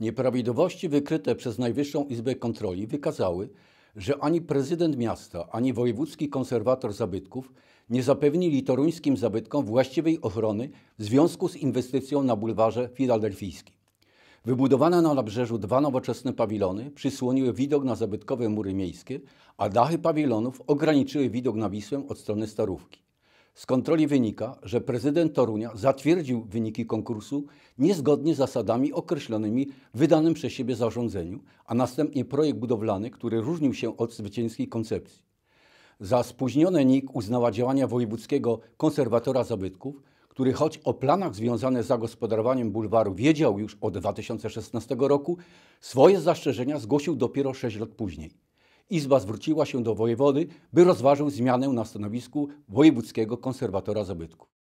Nieprawidłowości wykryte przez Najwyższą Izbę Kontroli wykazały, że ani prezydent miasta, ani wojewódzki konserwator zabytków nie zapewnili toruńskim zabytkom właściwej ochrony w związku z inwestycją na bulwarze filadelfijskim. Wybudowane na nabrzeżu dwa nowoczesne pawilony przysłoniły widok na zabytkowe mury miejskie, a dachy pawilonów ograniczyły widok na Wisłę od strony Starówki. Z kontroli wynika, że prezydent Torunia zatwierdził wyniki konkursu niezgodnie z zasadami określonymi w wydanym przez siebie zarządzeniu, a następnie projekt budowlany, który różnił się od zwycięskiej koncepcji. Za spóźnione NIK uznała działania wojewódzkiego konserwatora zabytków, który choć o planach związanych z zagospodarowaniem bulwaru wiedział już od 2016 roku, swoje zastrzeżenia zgłosił dopiero 6 lat później. Izba zwróciła się do wojewody, by rozważył zmianę na stanowisku wojewódzkiego konserwatora zabytków.